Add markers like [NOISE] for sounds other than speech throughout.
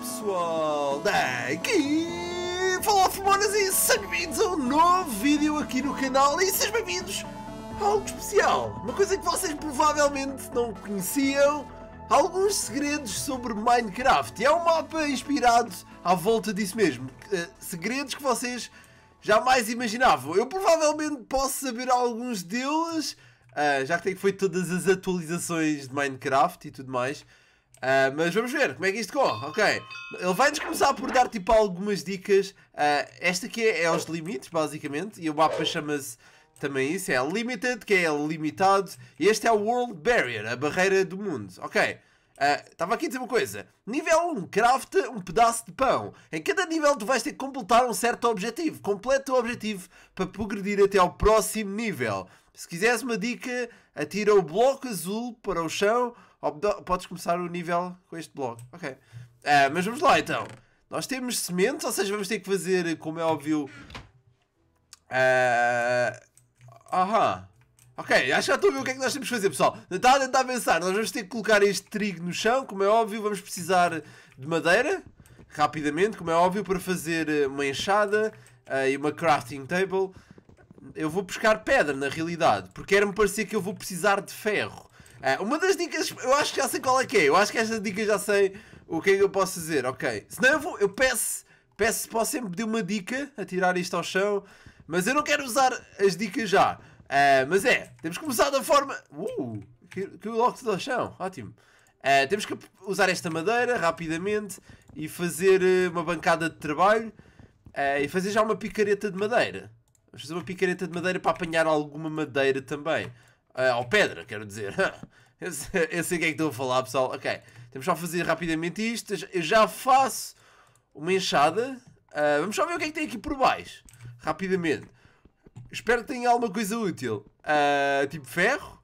pessoal, daqui Falar Formonas e sejam bem-vindos a um novo vídeo aqui no canal e sejam bem-vindos a algo especial, uma coisa que vocês provavelmente não conheciam, alguns segredos sobre Minecraft, e é um mapa inspirado à volta disso mesmo, uh, segredos que vocês jamais imaginavam, eu provavelmente posso saber alguns deles, uh, já que foi todas as atualizações de Minecraft e tudo mais, Uh, mas vamos ver como é que isto corre. Ok, ele vai-nos começar por dar tipo algumas dicas. Uh, esta aqui é, é, os limites, basicamente, e o mapa chama-se também isso: é Limited, que é limitado, e este é o World Barrier, a barreira do mundo. Ok, ah, estava uh, aqui a dizer uma coisa: nível 1, craft um pedaço de pão. Em cada nível, tu vais ter que completar um certo objetivo. Completa o objetivo para progredir até ao próximo nível. Se quiseres uma dica, atira o bloco azul para o chão podes começar o nível com este blog. Ok. Uh, mas vamos lá então. Nós temos sementes, ou seja, vamos ter que fazer, como é óbvio. Ah, aham. Ok, acho que já estou a ver o que é que nós temos que fazer, pessoal. Está a tentar pensar. Nós vamos ter que colocar este trigo no chão, como é óbvio. Vamos precisar de madeira, rapidamente, como é óbvio, para fazer ah, uma enxada uh, e uma crafting table. Eu vou buscar pedra, na realidade, porque era-me parecer que eu vou precisar de ferro é uma das dicas, eu acho que já sei qual é que é. Eu acho que esta dica já sei o que é que eu posso dizer. Ok. Se não, eu, vou, eu peço, peço posso sempre pedir uma dica a tirar isto ao chão. Mas eu não quero usar as dicas já. Ah, mas é, temos que começar da forma. Uh, que, o logo tudo ao chão. Ótimo. Ah, temos que usar esta madeira rapidamente e fazer eh, uma bancada de trabalho e fazer já uma picareta de madeira. Vamos fazer uma picareta de madeira para apanhar alguma madeira também. Uh, ao Pedra, quero dizer. [LAUGHS] eu, sei, eu sei o que é que estou a falar, pessoal. Ok, temos só a fazer rapidamente isto. Eu já faço uma enxada. Uh, vamos só ver o que é que tem aqui por baixo. Rapidamente. Espero que tenha alguma coisa útil. Uh, tipo ferro.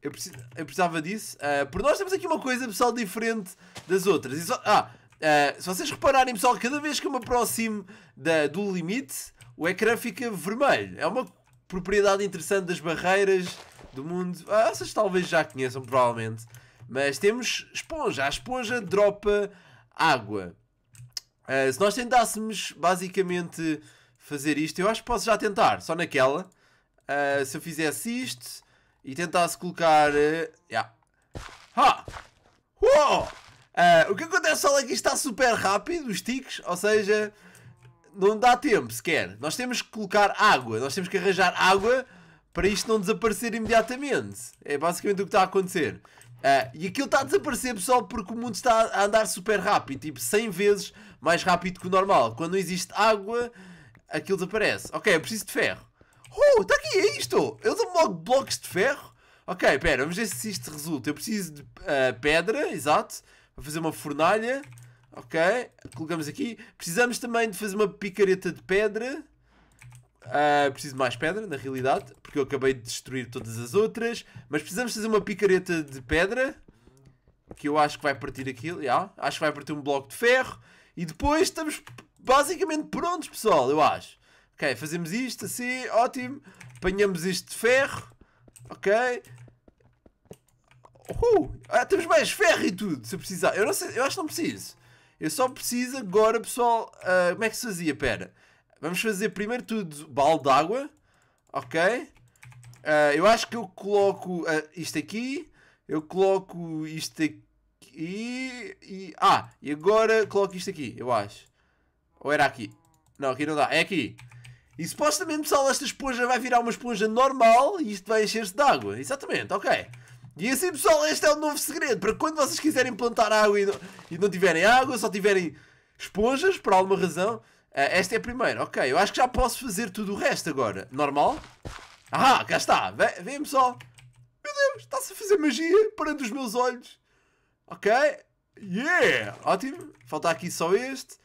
Eu, eu precisava disso. Uh, por nós temos aqui uma coisa, pessoal, diferente das outras. Só, ah, se vocês repararem, pessoal, cada vez que eu me aproximo da, do limite, o ecrã fica vermelho. É uma propriedade interessante das barreiras do mundo. Ah, vocês talvez já conheçam, provavelmente. Mas temos esponja. A esponja dropa água. Uh, se nós tentássemos basicamente fazer isto, eu acho que posso já tentar, só naquela. Uh, se eu fizesse isto e tentasse colocar. Uh, yeah. ha! Uou! Uh, o que acontece só é que isto está super rápido, os ticks, ou seja, não dá tempo sequer. Nós temos que colocar água, nós temos que arranjar água para isto não desaparecer imediatamente. É basicamente o que está a acontecer. Uh, e aquilo está a desaparecer pessoal porque o mundo está a andar super rápido, tipo 100 vezes mais rápido que o normal. Quando não existe água, aquilo desaparece. Ok, eu preciso de ferro. Oh, está aqui, é isto! Eu dou logo blocos de ferro. Ok, pera, vamos ver se isto resulta. Eu preciso de uh, pedra, exato, para fazer uma fornalha. Ok, colocamos aqui. Precisamos também de fazer uma picareta de pedra. Uh, preciso de mais pedra, na realidade, porque eu acabei de destruir todas as outras. Mas precisamos fazer uma picareta de pedra. Que eu acho que vai partir aquilo. Yeah. Acho que vai partir um bloco de ferro. E depois estamos basicamente prontos, pessoal, eu acho. Ok, fazemos isto assim, ótimo. Apanhamos isto de ferro. Ok. Ah, temos mais ferro e tudo, se eu precisar. Eu, não sei, eu acho que não preciso. Eu só preciso agora, pessoal... Uh, como é que se fazia? Pera. Vamos fazer primeiro tudo balde d'água. Ok. Uh, eu acho que eu coloco uh, isto aqui. Eu coloco isto aqui. E, ah, e agora coloco isto aqui, eu acho. Ou era aqui? Não, aqui não dá. É aqui. E supostamente, pessoal, esta esponja vai virar uma esponja normal e isto vai encher-se de água. Exatamente, ok. E assim, pessoal, este é o novo segredo. Para quando vocês quiserem plantar água e não, e não tiverem água, só tiverem esponjas, por alguma razão, ah, esta é a primeira, ok. Eu acho que já posso fazer tudo o resto agora. Normal? Ah, cá está. Vem-me só. Meu Deus, está-se a fazer magia parando os meus olhos. Ok. Yeah! Ótimo. Falta aqui só este.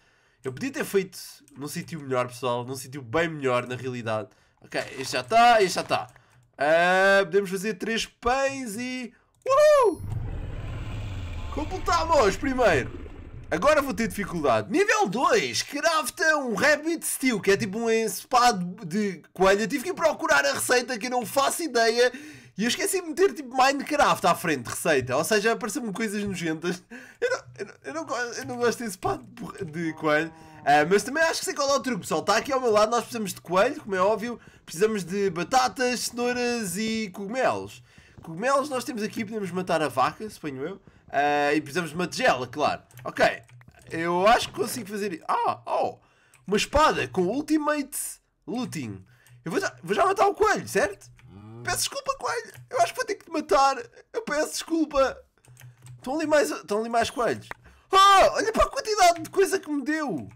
Eu podia ter feito num sítio melhor, pessoal. Num sítio bem melhor, na realidade. Ok, este já está, este já está. Uh, podemos fazer três pães e... Uhul! Completamos Primeiro. Agora vou ter dificuldade. Nível 2, crafta é um rabbit stew, que é tipo um ensopado de coelho. Eu tive que ir procurar a receita que eu não faço ideia. E eu esqueci de meter tipo Minecraft à frente de receita. Ou seja, apareceu-me coisas nojentas. Eu não, eu, não, eu, não gosto, eu não gosto desse pá de, de coelho. Uh, mas também acho que sei qual é o truque, pessoal. Está aqui ao meu lado, nós precisamos de coelho, como é óbvio. Precisamos de batatas, cenouras e cogumelos. Cogumelos nós temos aqui, podemos matar a vaca, suponho eu. Uh, e precisamos de uma tigela, claro. Ok, eu acho que consigo fazer isso. Ah, oh, uma espada com Ultimate Looting. Eu vou já, vou já matar o coelho, certo? Peço desculpa, coelho. Eu acho que vou ter que te matar. Eu peço desculpa. Estão ali mais, estão ali mais coelhos. Oh, olha para a quantidade de coisa que me deu.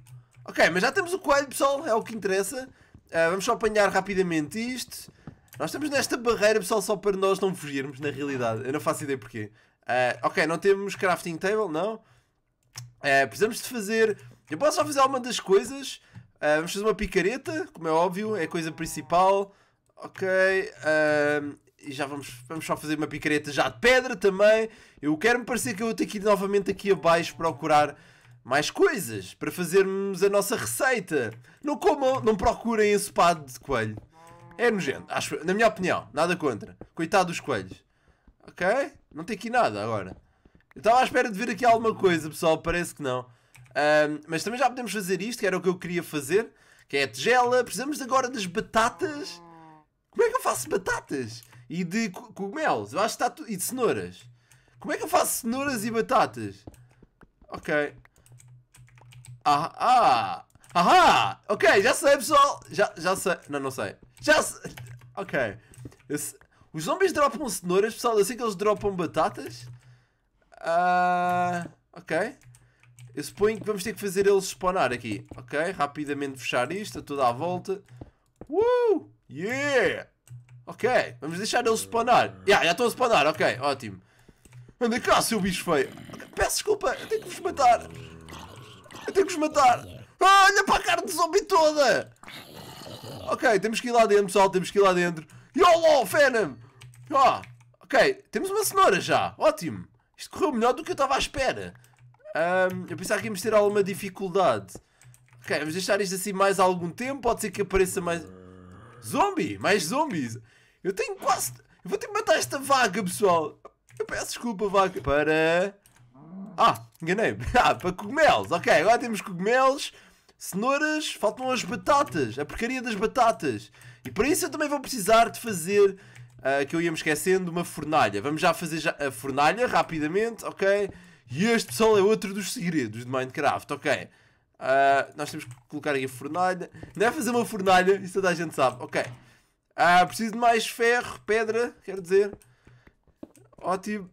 Ok, mas já temos o coelho, pessoal. É o que interessa. Uh, vamos só apanhar rapidamente isto. Nós estamos nesta barreira, pessoal, só para nós não fugirmos, na realidade. Eu não faço ideia porquê. Uh, ok, não temos crafting table, não. Uh, precisamos de fazer. Eu posso só fazer alguma das coisas. Uh, vamos fazer uma picareta, como é óbvio, é a coisa principal. Ok. Ehm, e já vamos, vamos só fazer uma picareta já de pedra também. Eu quero-me parecer que eu vou ter que ir novamente aqui abaixo procurar mais coisas para fazermos a nossa receita. Não como não procurem ensopado de coelho. É nojento, acho, na minha opinião, nada contra. Coitado dos coelhos. Ok? Não tem aqui nada agora. Eu estava à espera de ver aqui alguma coisa, pessoal. Parece que não. Um, mas também já podemos fazer isto, que era o que eu queria fazer. Que é a tigela. Precisamos agora das batatas. Como é que eu faço batatas? E de cogumelos. Eu acho que está tudo E de cenouras. Como é que eu faço cenouras e batatas? Ok. Ah, ah. Ahá! Ok, já sei, pessoal. Já, já sei. Não, não sei. Já sei. Ok. Eu, os zombies dropam cenouras, pessoal, assim que eles dropam batatas. Uh, ok. Eu suponho que vamos ter que fazer eles spawnar aqui. Ok, rapidamente fechar isto, tudo à volta. Woo, Yeah! Ok, vamos deixar eles spawnar. Yeah, já estão a spawnar, ok, ótimo. Anda cá, seu bicho feio. Okay, peço desculpa, eu tenho que vos matar. Eu tenho que vos matar. Ah, olha para a cara de zombie toda! Ok, temos que ir lá dentro, pessoal, temos que ir lá dentro. YOLO, Venom! Ah, ok, temos uma cenoura já. Ótimo. Isto correu melhor do que eu estava à espera. Um, eu pensava que íamos ter alguma dificuldade. Ok, vamos deixar isto assim mais algum tempo. Pode ser que apareça mais... Zombie! Mais zombies! Eu tenho quase... Eu vou ter que matar esta vaga, pessoal. Eu peço desculpa, vaga. Para... Ah, enganei-me. Ah, para cogumelos. Ok, agora temos cogumelos, cenouras, faltam as batatas. A porcaria das batatas. E para isso eu também vou precisar de fazer, uh, que eu ia me esquecendo, uma fornalha. Vamos já fazer já a fornalha rapidamente, ok? E este pessoal é outro dos segredos de Minecraft, ok? Uh, nós temos que colocar aqui a fornalha. Não é fazer uma fornalha, isso toda a gente sabe, ok? Uh, preciso de mais ferro, pedra, quero dizer. Ótimo.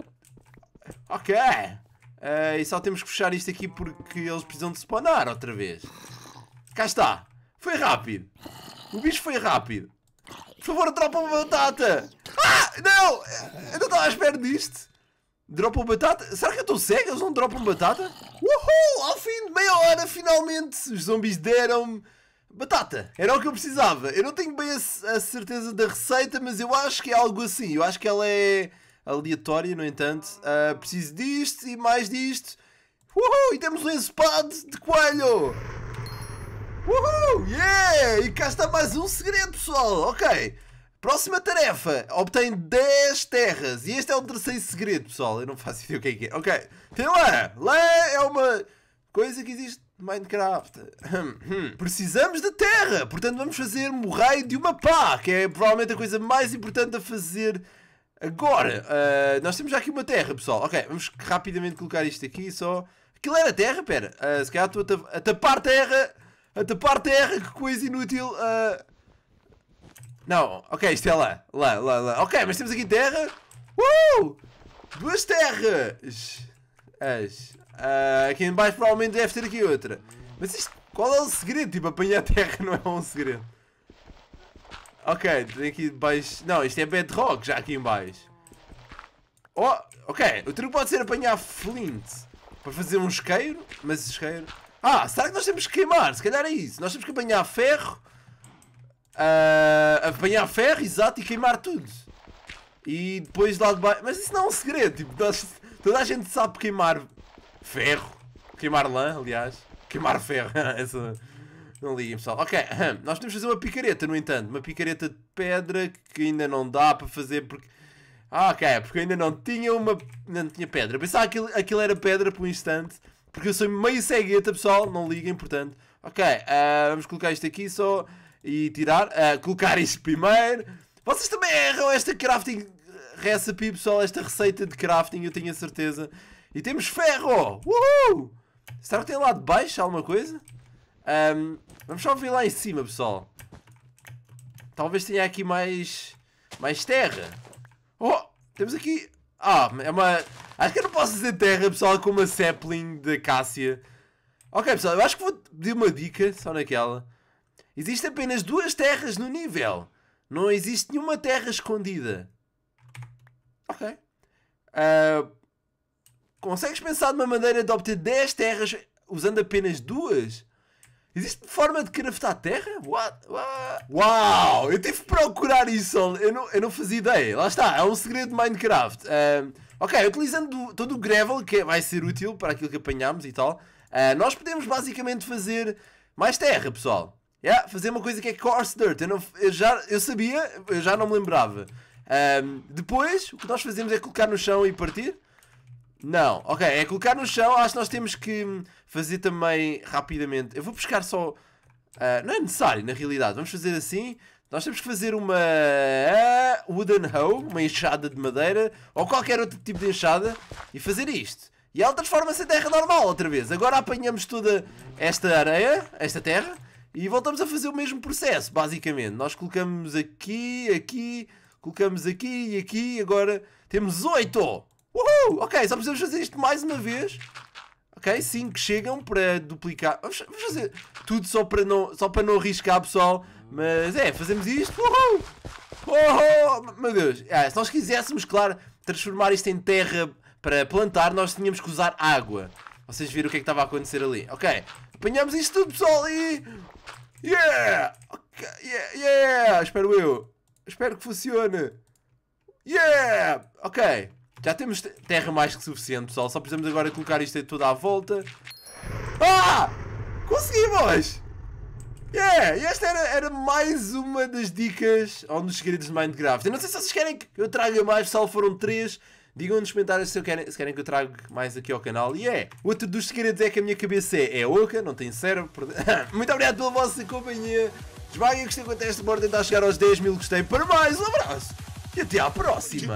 Ok. Uh, e só temos que fechar isto aqui porque eles precisam de spawnar outra vez. Cá está. Foi rápido. O bicho foi rápido. Por favor, dropa uma batata. Ah, não! Eu não estava à espera disto. Dropam batata? Será que eu estou cego? Eles não dropam batata? Uhul! Ao fim de meia hora, finalmente, os zombies deram-me batata. Era o que eu precisava. Eu não tenho bem a, a, certeza da receita, mas eu acho que é algo assim. Eu acho que ela é aleatória, no entanto. Uh, preciso disto e mais disto. Uhul! E temos um ensopado de coelho! Uhul! Yeah! E cá está mais um segredo, pessoal. Ok. Próxima tarefa. Obtém 10 terras. E este é o terceiro segredo, pessoal. Eu não faço ideia o que é que é. Ok. Tem lá. Lá é uma coisa que existe no Minecraft. Precisamos de terra. Portanto, vamos fazer um raio de uma pá. Que é provavelmente a coisa mais importante a fazer agora. Uh, nós temos já aqui uma terra, pessoal. Ok. Vamos rapidamente colocar isto aqui só... Aquilo era terra? Pera. Uh, se calhar estou a, a tapar terra... A tapar terra, que coisa inútil. Uh... Não, ok, isto é lá. Lá, lá, lá. Ok, mas temos aqui terra. Uh! Duas terras. As. Uh, aqui embaixo provavelmente deve ter aqui outra. Mas isto, qual é o segredo? Tipo, apanhar terra não é um segredo. Ok, tem aqui debaixo... Não, isto é bedrock já aqui em baixo. Oh, ok, o truque pode ser apanhar flint. Para fazer um isqueiro, mas isqueiro... Ah, será que nós temos que queimar? Se calhar é isso. Nós temos que apanhar ferro. Uh, apanhar ferro, exato, e queimar tudo. E depois lá de baixo. Mas isso não é um segredo. Tipo, nós... toda a gente sabe queimar ferro. Queimar lã, aliás. Queimar ferro. [LAUGHS] Essa... Não liguem, pessoal. Ok, nós temos que fazer uma picareta, no entanto. Uma picareta de pedra que ainda não dá para fazer porque. Ah, ok, porque ainda não tinha uma. Não tinha pedra. Pensava que aquilo era pedra por um instante porque eu sou meio cegueta, pessoal, não liguem, portanto. Ok, uh, vamos colocar isto aqui só e tirar. Uh, colocar isto primeiro. Vocês também erram esta crafting recipe, pessoal, esta receita de crafting, eu tenho a certeza. E temos ferro! Uhul! Será que tem lá de baixo alguma coisa? Um, ah, vamos só vir lá em cima, pessoal. Talvez tenha aqui mais... Mais terra. Oh! Temos aqui... Ah, é uma... Acho que eu não posso dizer terra, pessoal, com uma sapling de acácia. Ok, pessoal, eu acho que vou pedir uma dica só naquela. Existem apenas duas terras no nível. Não existe nenhuma terra escondida. Ok. Uh, consegues pensar numa maneira de obter 10 terras usando apenas duas? Existe forma de craftar terra? What? What? Uau! Eu tive que procurar isso, eu não, eu não fazia ideia. Lá está, é um segredo de Minecraft. Uh, Ok, utilizando todo o gravel, que vai ser útil para aquilo que apanhamos e tal, uh, nós podemos basicamente fazer mais terra, pessoal. Yeah, fazer uma coisa que é coarse dirt. Eu, não, eu já, eu sabia, eu já não me lembrava. Um, ehm, depois, o que nós fazemos é colocar no chão e partir? Não. Ok, é colocar no chão. Acho que nós temos que fazer também rapidamente. Eu vou buscar só... Uh, não é necessário, na realidade. Vamos fazer assim. Nós temos que fazer uma ah, wooden hoe, uma enxada de madeira, ou qualquer outro tipo de enxada, e fazer isto. E ela transforma-se em terra normal outra vez. Agora apanhamos toda esta areia, esta terra, e voltamos a fazer o mesmo processo, basicamente. Nós colocamos aqui, aqui, colocamos aqui e aqui, agora temos 8! Uhul! Ok, só precisamos fazer isto mais uma vez Ok? Sim, que chegam para duplicar. Vamos, fazer tudo só para não, só para não arriscar, pessoal. Mas é, fazemos isto. Uhul! Uhul! Meu Deus. Ah, se nós quiséssemos, claro, transformar isto em terra para plantar, nós tínhamos que usar água. Vocês viram o que é que estava a acontecer ali. Ok. Apanhamos isto tudo, pessoal, e... Yeah! Okay. yeah! Yeah! Espero eu. Espero que funcione. Yeah! Ok. Já temos terra mais que suficiente, pessoal. Só precisamos agora colocar isto tudo à volta. Ah! Conseguimos! Yeah! E esta era, era mais uma das dicas ou um dos segredos de Minecraft. Eu não sei se vocês querem que eu traga mais, pessoal. Foram três. Digam nos comentários se, querem, se querem que eu traga mais aqui ao canal. E yeah. é, outro dos segredos é que a minha cabeça é, é oca, não tem cérebro. [LAUGHS] Muito obrigado pela vossa companhia. Esmaguem o gostei com a bora tentar chegar aos 10 mil gostei. Para mais, um abraço e até à próxima!